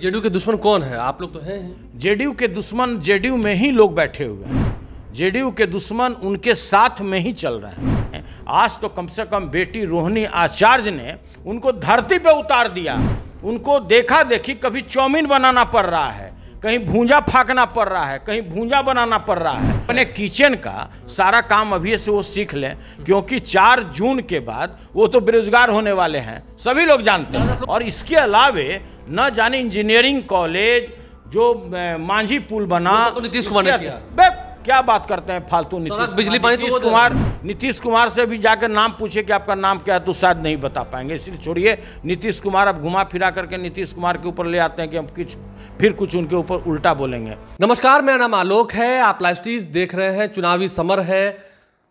JDU के दुश्मन कौन है आप लोग तो हैं जेडीयू के दुश्मन जेडीयू में ही लोग बैठे हुए हैं जेडीयू के दुश्मन उनके साथ में ही चल रहे हैं आज तो कम से कम बेटी रोहिणी आचार्य ने उनको धरती पे उतार दिया उनको देखा देखी कभी चौमिन बनाना पड़ रहा है कहीं भूंजा फाकना पड़ रहा है कहीं भूंजा बनाना पड़ रहा है अपने किचन का सारा काम अभी से वो सीख लें क्योंकि चार जून के बाद वो तो बेरोजगार होने वाले हैं सभी लोग जानते हैं और इसके अलावे न जाने इंजीनियरिंग कॉलेज जो मांझी पुल बना तो नीतीश कुमार ने किया क्या बात करते हैं फालतू नीतीश बिजली पानी तो नीतीश कुमार नीतीश कुमार से भी जाकर नाम पूछे कि आपका नाम क्या है तो शायद नहीं बता पाएंगे इसलिए छोड़िए नीतीश कुमार अब घुमा फिरा करके नीतीश कुमार के ऊपर ले आते हैं कि हम कुछ फिर कुछ उनके ऊपर उल्टा बोलेंगे नमस्कार मेरा नाम आलोक है आप लाइव स्टीज देख रहे हैं चुनावी समर है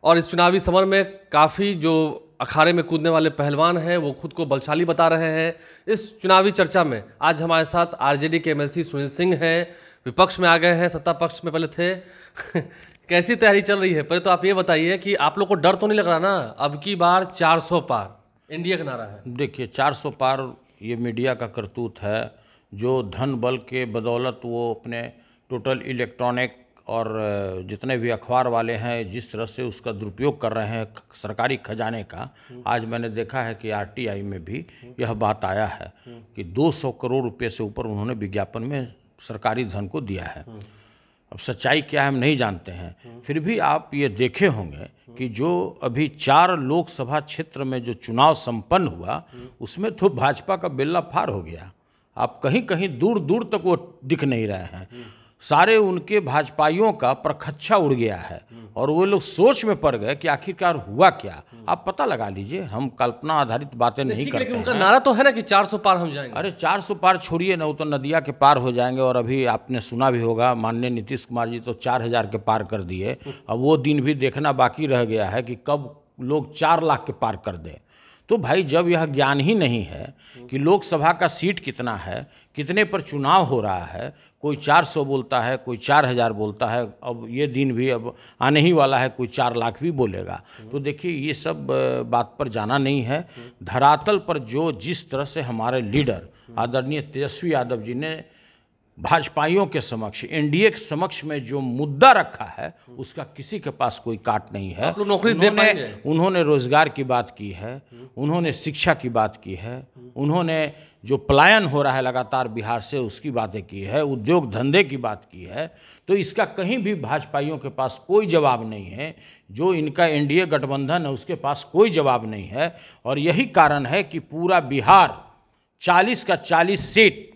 और इस चुनावी समर में काफ़ी जो अखाड़े में कूदने वाले पहलवान हैं वो खुद को बलशाली बता रहे हैं इस चुनावी चर्चा में आज हमारे साथ आर के एम सुनील सिंह हैं विपक्ष में आ गए हैं सत्ता पक्ष में पहले थे कैसी तैयारी चल रही है पहले तो आप ये बताइए कि आप लोग को डर तो नहीं लग रहा ना अब की बार 400 पार इंडिया का नारा है देखिए 400 पार ये मीडिया का करतूत है जो धन बल के बदौलत वो अपने टोटल इलेक्ट्रॉनिक और जितने भी अखबार वाले हैं जिस तरह से उसका दुरुपयोग कर रहे हैं सरकारी खजाने का आज मैंने देखा है कि आरटीआई में भी यह बात आया है कि 200 करोड़ रुपए से ऊपर उन्होंने विज्ञापन में सरकारी धन को दिया है अब सच्चाई क्या है हम नहीं जानते हैं फिर भी आप ये देखे होंगे कि जो अभी चार लोकसभा क्षेत्र में जो चुनाव संपन्न हुआ उसमें तो भाजपा का बेल्ला फार हो गया आप कहीं कहीं दूर दूर तक वो दिख नहीं रहे हैं सारे उनके भाजपाइयों का प्रखच्छा उड़ गया है और वो लोग सोच में पड़ गए कि आखिरकार हुआ क्या आप पता लगा लीजिए हम कल्पना आधारित बातें तो नहीं करते उनका नारा तो है ना कि 400 पार हम जाएंगे अरे 400 पार छोड़िए ना वो तो नदिया के पार हो जाएंगे और अभी आपने सुना भी होगा माननीय नीतीश कुमार जी तो चार हजार के पार कर दिए अब वो दिन भी देखना बाकी रह गया है कि कब लोग चार लाख के पार कर दें तो भाई जब यह ज्ञान ही नहीं है कि लोकसभा का सीट कितना है कितने पर चुनाव हो रहा है कोई चार सौ बोलता है कोई चार हज़ार बोलता है अब ये दिन भी अब आने ही वाला है कोई चार लाख भी बोलेगा तो देखिए ये सब बात पर जाना नहीं है धरातल पर जो जिस तरह से हमारे लीडर आदरणीय तेजस्वी यादव जी ने भाजपाइयों के समक्ष एनडीए के समक्ष में जो मुद्दा रखा है उसका किसी के पास कोई काट नहीं है नौकरी उन्होंने, उन्होंने रोजगार की बात की है उन्होंने शिक्षा की बात की है उन्होंने जो पलायन हो रहा है लगातार बिहार से उसकी बातें की है उद्योग धंधे की बात की है तो इसका कहीं भी भाजपाइयों के पास कोई जवाब नहीं है जो इनका एनडीए गठबंधन है उसके पास कोई जवाब नहीं है और यही कारण है कि पूरा बिहार चालीस का चालीस सीट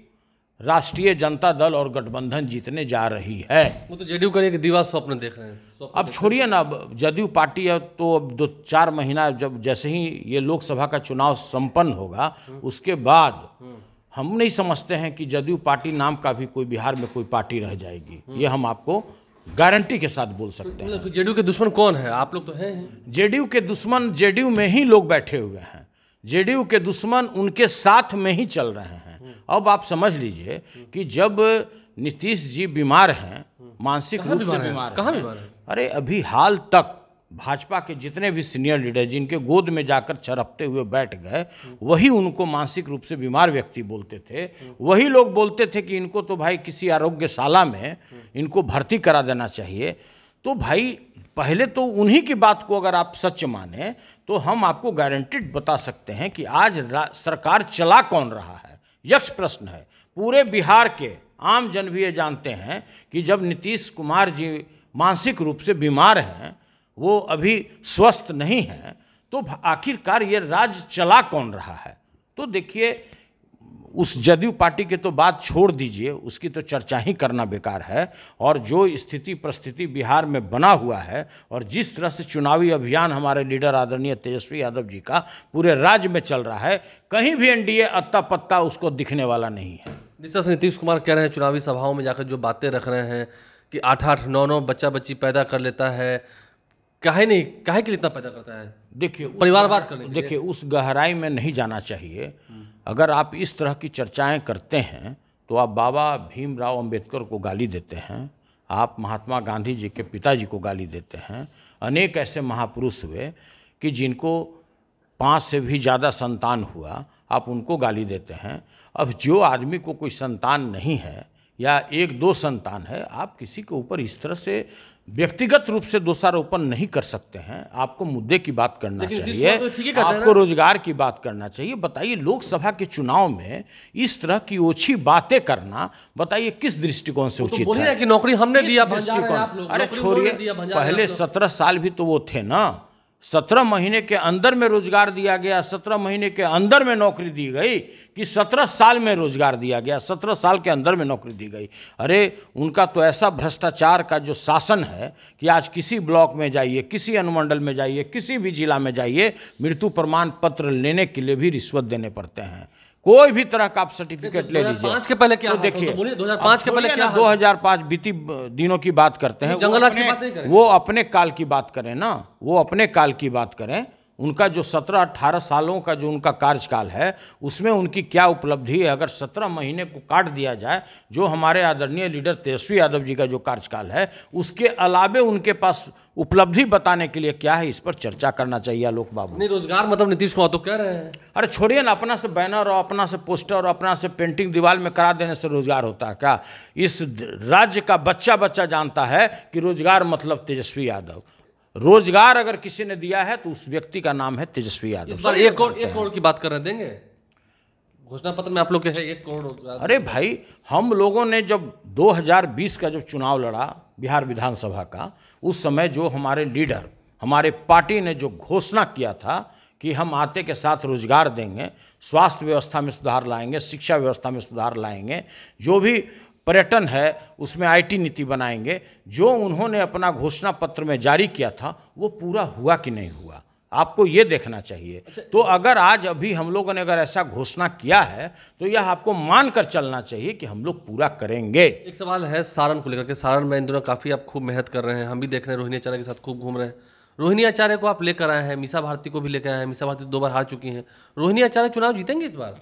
राष्ट्रीय जनता दल और गठबंधन जीतने जा रही है वो तो जेडीयू का एक दीवा स्वप्न देख रहे हैं अब छोड़िए ना अब जदयू पार्टी है तो अब दो चार महीना जब जैसे ही ये लोकसभा का चुनाव संपन्न होगा उसके बाद हम नहीं समझते हैं कि जदयू पार्टी नाम का भी कोई बिहार में कोई पार्टी रह जाएगी ये हम आपको गारंटी के साथ बोल सकते मतलब हैं जेडीयू के दुश्मन कौन है आप लोग तो हैं जेडीयू के दुश्मन जेडीयू में ही लोग बैठे हुए हैं जेडीयू के दुश्मन उनके साथ में ही चल रहे हैं अब आप समझ लीजिए कि जब नीतीश जी बीमार हैं मानसिक रूप से बीमार कहाँ अरे अभी हाल तक भाजपा के जितने भी सीनियर लीडर जिनके गोद में जाकर चरपते हुए बैठ गए वही उनको मानसिक रूप से बीमार व्यक्ति बोलते थे वही लोग बोलते थे कि इनको तो भाई किसी आरोग्यशाला में इनको भर्ती करा देना चाहिए तो भाई पहले तो उन्हीं की बात को अगर आप सच माने तो हम आपको गारंटीड बता सकते हैं कि आज सरकार चला कौन रहा है यक्ष प्रश्न है पूरे बिहार के आम जन भी ये जानते हैं कि जब नीतीश कुमार जी मानसिक रूप से बीमार हैं वो अभी स्वस्थ नहीं हैं तो आखिरकार ये राज्य चला कौन रहा है तो देखिए उस जदयू पार्टी की तो बात छोड़ दीजिए उसकी तो चर्चा ही करना बेकार है और जो स्थिति परिस्थिति बिहार में बना हुआ है और जिस तरह से चुनावी अभियान हमारे लीडर आदरणीय तेजस्वी यादव जी का पूरे राज्य में चल रहा है कहीं भी एनडीए अत्ता पत्ता उसको दिखने वाला नहीं है जिस तरह से नीतीश कुमार कह रहे हैं चुनावी सभाओं में जाकर जो बातें रख रहे हैं कि आठ आठ नौ नौ बच्चा बच्ची पैदा कर लेता है काहे नहीं काहे के लिए इतना पैदा करता है देखिए बात कर देखिए उस गहराई में नहीं जाना चाहिए अगर आप इस तरह की चर्चाएं करते हैं तो आप बाबा भीमराव अंबेडकर को गाली देते हैं आप महात्मा गांधी जी के पिताजी को गाली देते हैं अनेक ऐसे महापुरुष हुए कि जिनको पाँच से भी ज़्यादा संतान हुआ आप उनको गाली देते हैं अब जो आदमी को कोई संतान नहीं है या एक दो संतान है आप किसी के ऊपर इस तरह से व्यक्तिगत रूप से दोषारोपण नहीं कर सकते हैं आपको मुद्दे की बात करना चाहिए तो आपको रोजगार की बात करना चाहिए बताइए लोकसभा के चुनाव में इस तरह की ओछी बातें करना बताइए किस दृष्टिकोण से तो उचित है कि नौकरी हमने दिया दृष्टिकोण अरे छोड़िए पहले सत्रह साल भी तो वो थे ना सत्रह महीने के अंदर में रोजगार दिया गया सत्रह महीने के अंदर में नौकरी दी गई कि सत्रह साल में रोजगार दिया गया सत्रह साल के अंदर में नौकरी दी गई अरे उनका तो ऐसा भ्रष्टाचार का जो शासन है कि आज किसी ब्लॉक में जाइए किसी अनुमंडल में जाइए किसी भी जिला में जाइए मृत्यु प्रमाण पत्र लेने के लिए भी रिश्वत देने पड़ते हैं कोई भी तरह का आप सर्टिफिकेट ले लीजिए पांच के पहले तो क्या तो देखिए दो हजार पांच के पहले क्या दो हजार पांच बीती दिनों की बात करते हैं वो अपने काल की बात करें ना वो अपने काल की बात करें उनका जो सत्रह अट्ठारह सालों का जो उनका कार्यकाल है उसमें उनकी क्या उपलब्धि है अगर सत्रह महीने को काट दिया जाए जो हमारे आदरणीय लीडर तेजस्वी यादव जी का जो कार्यकाल है उसके अलावे उनके पास उपलब्धि बताने के लिए क्या है इस पर चर्चा करना चाहिए आलोक बाबू नहीं रोजगार मतलब नीतीश कुमार तो कह रहे हैं अरे छोड़िए ना अपना से बैनर और अपना से पोस्टर और अपना से पेंटिंग दीवार में करा देने से रोजगार होता है क्या इस राज्य का बच्चा बच्चा जानता है कि रोजगार मतलब तेजस्वी यादव रोजगार अगर किसी ने दिया है तो उस व्यक्ति का नाम है तेजस्वी यादव सर एक करोड़ एक करोड़ की बात कर रहे देंगे घोषणा पत्र में आप लोग के हैं एक करोड़ अरे भाई हम लोगों ने जब 2020 का जब चुनाव लड़ा बिहार विधानसभा का उस समय जो हमारे लीडर हमारे पार्टी ने जो घोषणा किया था कि हम आते के साथ रोजगार देंगे स्वास्थ्य व्यवस्था में सुधार लाएंगे शिक्षा व्यवस्था में सुधार लाएंगे जो भी पर्यटन है उसमें आईटी नीति बनाएंगे जो उन्होंने अपना घोषणा पत्र में जारी किया था वो पूरा हुआ कि नहीं हुआ आपको ये देखना चाहिए अच्छा, तो अगर आज अभी हम लोगों ने अगर ऐसा घोषणा किया है तो यह आपको मान कर चलना चाहिए कि हम लोग पूरा करेंगे एक सवाल है सारण को लेकर के सारण में इन दोनों काफ़ी आप खूब मेहनत कर रहे हैं हम भी देख रहे हैं रोहिणी आचार्य के साथ खूब घूम रहे हैं रोहिणी आचार्य को आप लेकर आए हैं मीसा भारती को भी लेकर आए हैं मीसा भारती दो बार हार चुकी हैं रोहिणी आचार्य चुनाव जीतेंगे इस बार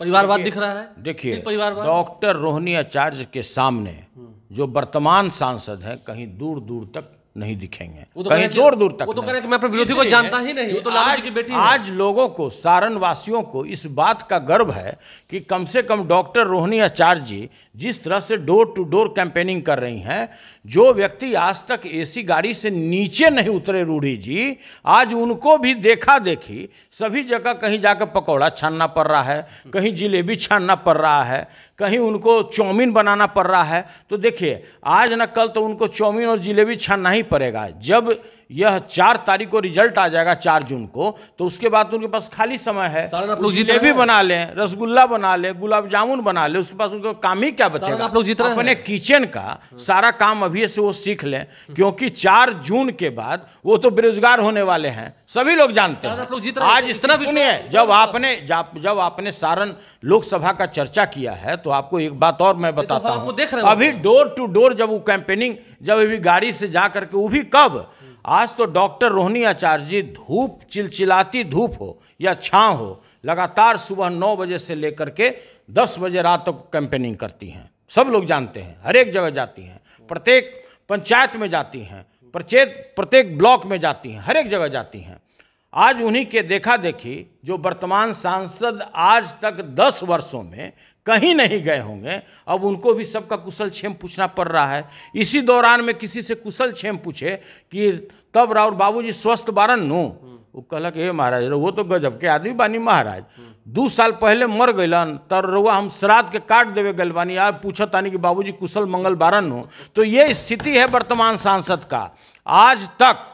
परिवारवाद दिख रहा है देखिए परिवारवाद डॉक्टर रोहनी आचार्य के सामने हम्म। जो वर्तमान सांसद हैं कहीं दूर दूर तक नहीं दिखेंगे तो कहीं दूर दूर तक वो तो कि मैं अपने विरोधी को जानता ही नहीं तो आज, की बेटी आज लोगों को सारण वासियों को इस बात का गर्व है कि कम से कम डॉक्टर रोहिणी आचार्य जी जिस तरह से डोर टू डोर कैंपेनिंग कर रही हैं जो व्यक्ति आज तक एसी गाड़ी से नीचे नहीं उतरे रूढ़ी जी आज उनको भी देखा देखी सभी जगह कहीं जाकर पकौड़ा छानना पड़ रहा है कहीं जिलेबी छानना पड़ रहा है कहीं उनको चाउमीन बनाना पड़ रहा है तो देखिए आज न कल तो उनको चाउमीन और जिलेबी छानना ही नहीं पड़ेगा जब यह चार तारीख को रिजल्ट आ जाएगा चार जून को तो उसके बाद तो उनके पास खाली समय है लोग जिलेबी बना लें रसगुल्ला बना लें गुलाब जामुन बना लें उसके पास उनका काम ही क्या बचेगा आप लोग जित अपने किचन का सारा काम अभी से वो सीख लें क्योंकि चार जून के बाद वो तो बेरोजगार होने वाले हैं सभी लोग जानते हैं आज इस इतना सुनिए जब आपने जब आपने सारण लोकसभा का चर्चा किया है तो आपको एक बात और मैं तो बताता हूँ अभी डोर टू डोर जब वो कैंपेनिंग जब अभी गाड़ी से जाकर करके वो भी कब आज तो डॉक्टर रोहनी आचार्य जी धूप चिलचिलाती धूप हो या छाँव हो लगातार सुबह नौ बजे से लेकर के दस बजे रात तक तो कैंपेनिंग करती हैं सब लोग जानते हैं हर एक जगह जाती हैं प्रत्येक पंचायत में जाती हैं प्रचेत प्रत्येक ब्लॉक में जाती हैं हर एक जगह जाती हैं आज उन्हीं के देखा देखी जो वर्तमान सांसद आज तक दस वर्षों में कहीं नहीं गए होंगे अब उनको भी सबका कुशल क्षेम पूछना पड़ रहा है इसी दौरान में किसी से कुशल क्षेम पूछे कि तब राउर बाबूजी स्वस्थ बारन नो वो कहलक हे महाराज वो तो गजब के आदमी बानी महाराज दू साल पहले मर गए तर रुआ हम श्राद्ध के काट देवे गल बानी आज पूछत आनी कि बाबूजी कुशल मंगल बारन हो तो ये स्थिति है वर्तमान सांसद का आज तक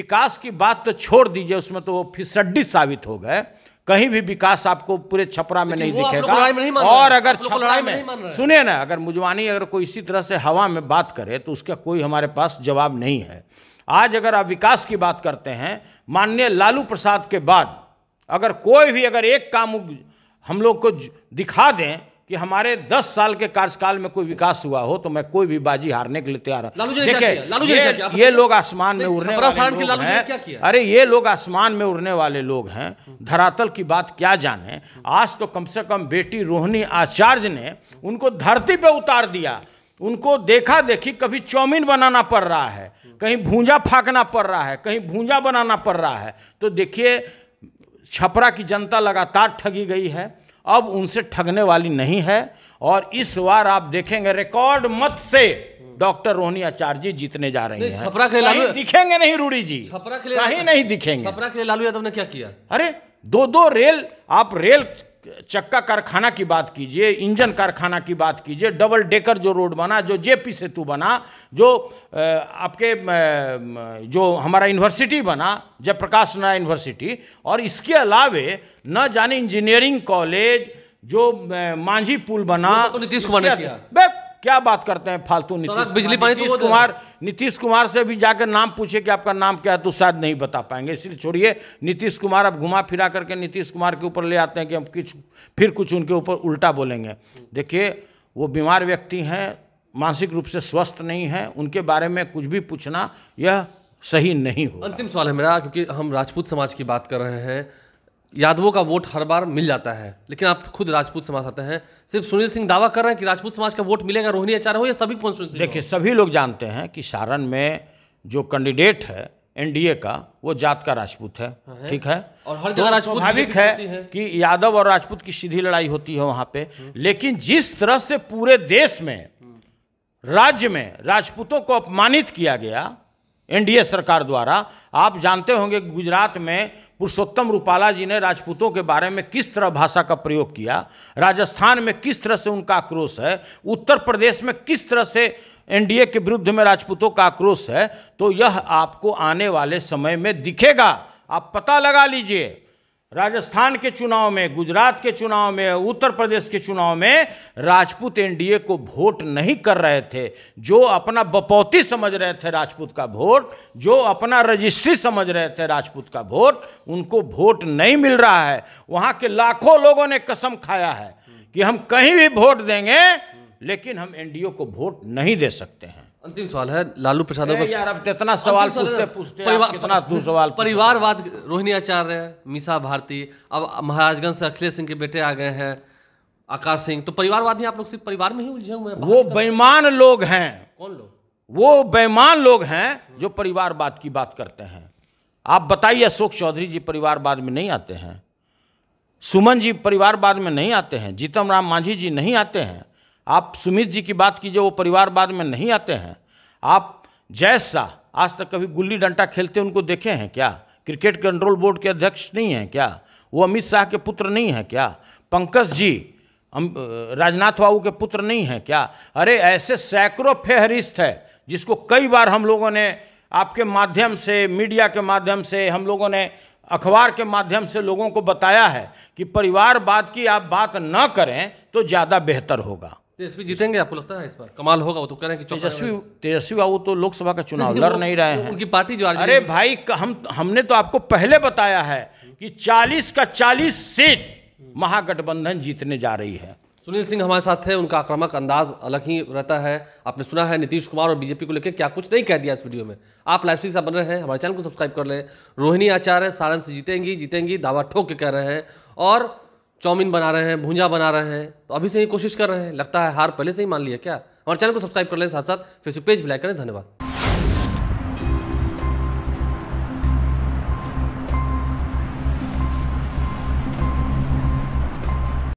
विकास की बात तो छोड़ दीजिए उसमें तो वो फिसड्डी साबित हो गए कहीं भी विकास आपको पूरे छपरा में नहीं दिखेगा नहीं और अगर छपरा में सुने ना अगर मुजवानी अगर कोई इसी तरह से हवा में बात करे तो उसका कोई हमारे पास जवाब नहीं है आज अगर आप विकास की बात करते हैं माननीय लालू प्रसाद के बाद अगर कोई भी अगर एक काम हम लोग को दिखा दें कि हमारे दस साल के कार्यकाल में कोई विकास हुआ हो तो मैं कोई भी बाजी हारने के लिए तैयार देखे ये, ये लोग आसमान में उड़ने वाले लोग हैं अरे ये लोग आसमान में उड़ने वाले लोग हैं धरातल की बात क्या जाने आज तो कम से कम बेटी रोहिणी आचार्य ने उनको धरती पे उतार दिया उनको देखा देखी कभी चौमिन बनाना पड़ रहा है कहीं भूंजा फाकना पड़ रहा है कहीं भूंजा बनाना पड़ रहा है तो देखिए छपरा की जनता लगातार ठगी गई है अब उनसे ठगने वाली नहीं है और इस बार आप देखेंगे रिकॉर्ड मत से डॉक्टर रोहनी आचार्य जी जीतने जा रहे हैं छपरा के लालू दिखेंगे नहीं रूढ़ी जी छपरा के कहीं नहीं दिखेंगे छपरा के लालू यादव ने क्या किया अरे दो दो रेल आप रेल चक्का कारखाना की बात कीजिए इंजन कारखाना की बात कीजिए डबल डेकर जो रोड बना जो जेपी सेतु बना जो आपके जो हमारा यूनिवर्सिटी बना जयप्रकाश नारायण यूनिवर्सिटी और इसके अलावे न जाने इंजीनियरिंग कॉलेज जो मांझी पुल बना तो नीतीश कुमार ने किया क्या बात करते हैं फालतू नीतीश बिजली पानी तो नीतीश कुमार नीतीश कुमार से भी जाकर नाम पूछे कि आपका नाम क्या है तो शायद नहीं बता पाएंगे इसलिए छोड़िए नीतीश कुमार अब घुमा फिरा करके नीतीश कुमार के ऊपर ले आते हैं कि हम कुछ फिर कुछ उनके ऊपर उल्टा बोलेंगे देखिए वो बीमार व्यक्ति हैं मानसिक रूप से स्वस्थ नहीं हैं उनके बारे में कुछ भी पूछना यह सही नहीं हो अंतिम सवाल है मेरा क्योंकि हम राजपूत समाज की बात कर रहे हैं यादवों का वोट हर बार मिल जाता है लेकिन आप खुद राजपूत समाज आते हैं सिर्फ सुनील सिंह दावा कर रहे हैं कि राजपूत समाज का वोट मिलेगा रोहिणी आचार्य हो या सभी कॉन्स्टिट्यूंसी देखिए सभी लोग जानते हैं कि सारण में जो कैंडिडेट है एनडीए का वो जात का राजपूत है हाँ, ठीक है और हर तो जगह तो स्वाभाविक है, है कि यादव और राजपूत की सीधी लड़ाई होती है वहाँ पे लेकिन जिस तरह से पूरे देश में राज्य में राजपूतों को अपमानित किया गया एनडीए सरकार द्वारा आप जानते होंगे गुजरात में पुरुषोत्तम रूपाला जी ने राजपूतों के बारे में किस तरह भाषा का प्रयोग किया राजस्थान में किस तरह से उनका आक्रोश है उत्तर प्रदेश में किस तरह से एनडीए के विरुद्ध में राजपूतों का आक्रोश है तो यह आपको आने वाले समय में दिखेगा आप पता लगा लीजिए राजस्थान के चुनाव में गुजरात के चुनाव में उत्तर प्रदेश के चुनाव में राजपूत एनडीए को वोट नहीं कर रहे थे जो अपना बपौती समझ रहे थे राजपूत का वोट जो अपना रजिस्ट्री समझ रहे थे राजपूत का वोट उनको वोट नहीं मिल रहा है वहाँ के लाखों लोगों ने कसम खाया है कि हम कहीं भी वोट देंगे लेकिन हम एन को वोट नहीं दे सकते हैं अंतिम सवाल है लालू प्रसाद यार अब इतना सवाल पूछते पूछते परिवार दो सवाल परिवारवाद रोहिणी आचार्य मीसा भारती अब महाराजगंज से अखिलेश सिंह के बेटे आ गए हैं आकाश सिंह तो परिवारवाद ही आप लोग सिर्फ परिवार में ही उलझे हुए हैं वो बेईमान लोग हैं कौन लोग वो बेईमान लोग हैं जो परिवारवाद की बात करते हैं आप बताइए अशोक चौधरी जी परिवारवाद में नहीं आते हैं सुमन जी परिवारवाद में नहीं आते हैं जीतम राम मांझी जी नहीं आते हैं आप सुमित जी की बात कीजिए वो परिवारवाद में नहीं आते हैं आप जय शाह आज तक कभी गुल्ली डंडा खेलते उनको देखे हैं क्या क्रिकेट कंट्रोल बोर्ड के अध्यक्ष नहीं हैं क्या वो अमित शाह के पुत्र नहीं हैं क्या पंकज जी राजनाथ बाबू के पुत्र नहीं हैं क्या अरे ऐसे सैकड़ों फेहरिस्त है जिसको कई बार हम लोगों ने आपके माध्यम से मीडिया के माध्यम से हम लोगों ने अखबार के माध्यम से लोगों को बताया है कि परिवारवाद की आप बात न करें तो ज़्यादा बेहतर होगा तेजस्वी जीतेंगे आपको लगता है इस बार कमाल होगा वो तो कह रहे हैं कि तेजस्वी तेजस्वी बाबू तो लोकसभा का चुनाव लड़ नहीं रहे हैं उनकी पार्टी जो अरे भाई हम हमने तो आपको पहले बताया है कि 40 का 40 सीट महागठबंधन जीतने जा रही है सुनील सिंह हमारे साथ थे उनका आक्रामक अंदाज अलग ही रहता है आपने सुना है नीतीश कुमार और बीजेपी को लेकर क्या कुछ नहीं कह दिया इस वीडियो में आप लाइव स्ट्रीम बन रहे हैं हमारे चैनल को सब्सक्राइब कर लें रोहिणी आचार्य सारण से जीतेंगी जीतेंगी दावा ठोक के कह रहे हैं और चाउमीन बना रहे हैं भूंजा बना रहे हैं तो अभी से ही कोशिश कर रहे हैं लगता है हार पहले से ही मान लिया क्या हमारे चैनल को सब्सक्राइब कर लें साथ साथ फेसबुक पेज भी लाइक करें धन्यवाद